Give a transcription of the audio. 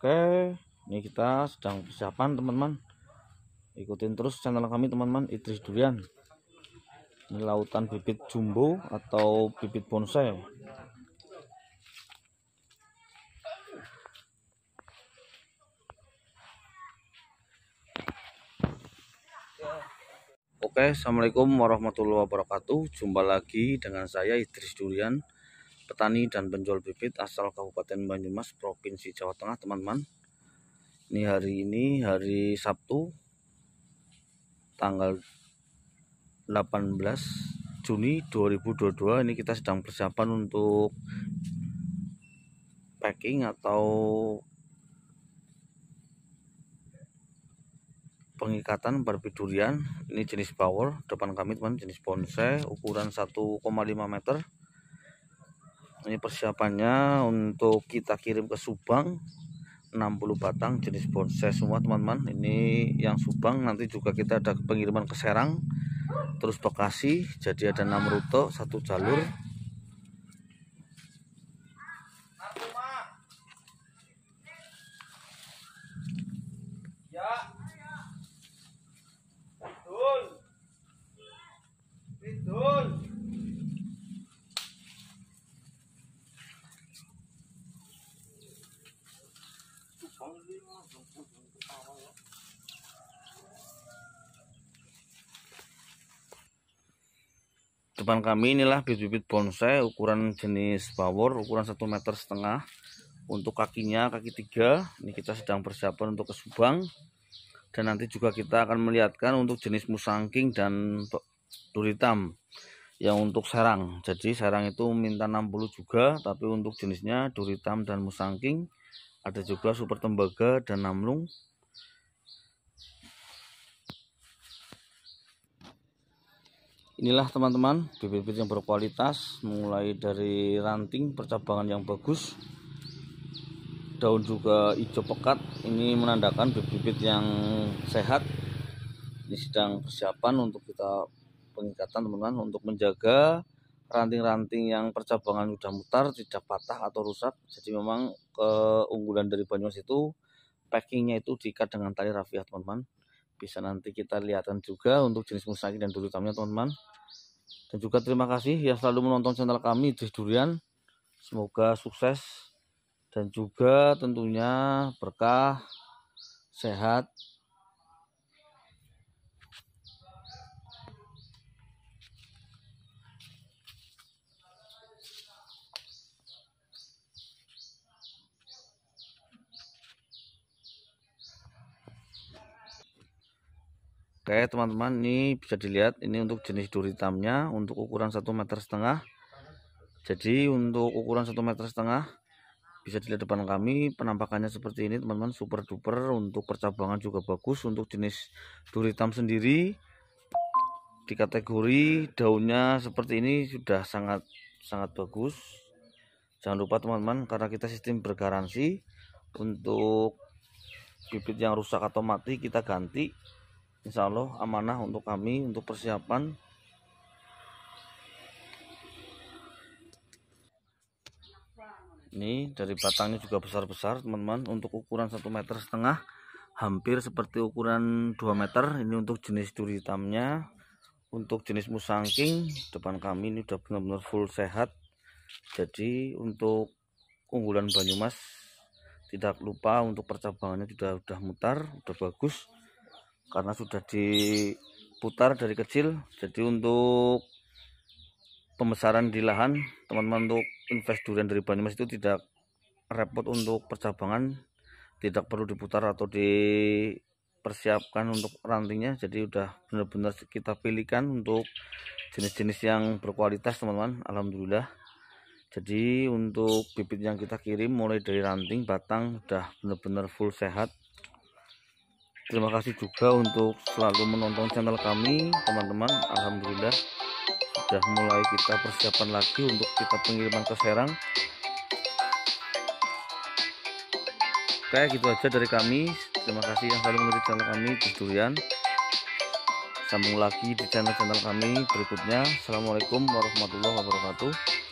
Oke, ini kita sedang persiapan teman-teman. Ikutin terus channel kami teman-teman Idris Durian. Ini lautan bibit jumbo atau bibit bonsai. Ya. Oke, Assalamualaikum warahmatullahi wabarakatuh. Jumpa lagi dengan saya Idris Durian petani dan penjual bibit asal Kabupaten Banyumas, Provinsi Jawa Tengah, teman-teman. Ini hari ini hari Sabtu tanggal 18 Juni 2022 ini kita sedang persiapan untuk packing atau pengikatan barbie durian ini jenis power depan kami teman jenis bonsai ukuran 1,5 meter ini persiapannya untuk kita kirim ke Subang 60 batang jenis bonsai semua teman-teman ini yang Subang nanti juga kita ada pengiriman ke Serang terus Bekasi jadi ada 6 rute satu jalur ya. Betul. Betul. depan kami inilah bibit-bibit bonsai ukuran jenis power ukuran satu meter setengah untuk kakinya kaki tiga ini kita sedang persiapan untuk ke Subang dan nanti juga kita akan melihatkan untuk jenis musangking dan duritam yang untuk sarang jadi sarang itu minta 60 juga tapi untuk jenisnya duritam dan musangking ada juga super tembaga dan namlung inilah teman-teman bibit-bibit yang berkualitas mulai dari ranting percabangan yang bagus daun juga hijau pekat ini menandakan bibit-bibit yang sehat ini sedang persiapan untuk kita pengikatan teman-teman untuk menjaga ranting-ranting yang percabangan sudah mutar tidak patah atau rusak jadi memang keunggulan dari Banyumas itu packingnya itu diikat dengan tali rafia ya, teman-teman bisa nanti kita lihatan juga untuk jenis musnaki dan duri utamanya teman-teman dan juga terima kasih yang selalu menonton channel kami di durian semoga sukses dan juga tentunya berkah sehat Oke teman-teman ini bisa dilihat ini untuk jenis duri hitamnya untuk ukuran satu meter setengah jadi untuk ukuran satu meter setengah bisa dilihat depan kami penampakannya seperti ini teman-teman super duper untuk percabangan juga bagus untuk jenis duri hitam sendiri di kategori daunnya seperti ini sudah sangat sangat bagus jangan lupa teman-teman karena kita sistem bergaransi untuk bibit yang rusak atau mati kita ganti insya Allah amanah untuk kami untuk persiapan ini dari batangnya juga besar-besar teman-teman untuk ukuran satu meter setengah hampir seperti ukuran 2 meter ini untuk jenis duri hitamnya untuk jenis musangking depan kami ini sudah benar-benar full sehat jadi untuk unggulan Banyumas tidak lupa untuk percabangannya sudah sudah mutar sudah bagus karena sudah diputar dari kecil jadi untuk pembesaran di lahan teman-teman untuk invest durian dari Banyumas itu tidak repot untuk percabangan tidak perlu diputar atau dipersiapkan untuk rantingnya jadi udah benar-benar kita pilihkan untuk jenis-jenis yang berkualitas teman-teman Alhamdulillah jadi untuk bibit yang kita kirim mulai dari ranting batang udah benar-benar full sehat terima kasih juga untuk selalu menonton channel kami teman-teman Alhamdulillah sudah mulai kita persiapan lagi untuk kita pengiriman ke Serang kayak gitu aja dari kami terima kasih yang selalu menonton channel kami di Durian sambung lagi di channel-channel kami berikutnya Assalamualaikum warahmatullahi wabarakatuh